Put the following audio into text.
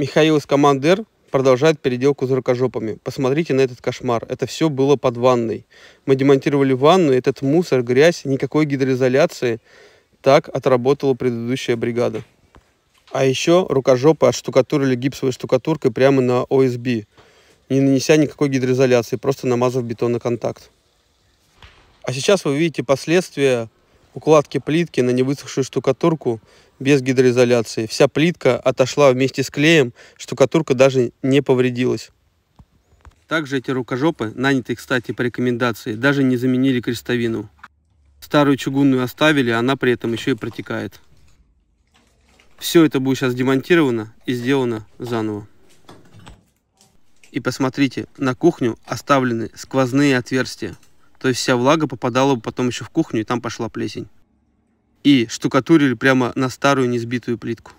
Михаил из команды «Р» продолжает переделку за рукожопами. Посмотрите на этот кошмар. Это все было под ванной. Мы демонтировали ванну, этот мусор, грязь, никакой гидроизоляции. Так отработала предыдущая бригада. А еще рукожопы отштукатурили гипсовой штукатуркой прямо на ОСБ, не нанеся никакой гидроизоляции, просто намазав бетон на контакт. А сейчас вы видите последствия укладки плитки на невысохшую штукатурку без гидроизоляции. Вся плитка отошла вместе с клеем, штукатурка даже не повредилась. Также эти рукожопы, нанятые, кстати, по рекомендации, даже не заменили крестовину. Старую чугунную оставили, она при этом еще и протекает. Все это будет сейчас демонтировано и сделано заново. И посмотрите, на кухню оставлены сквозные отверстия. То есть вся влага попадала бы потом еще в кухню, и там пошла плесень. И штукатурили прямо на старую несбитую плитку.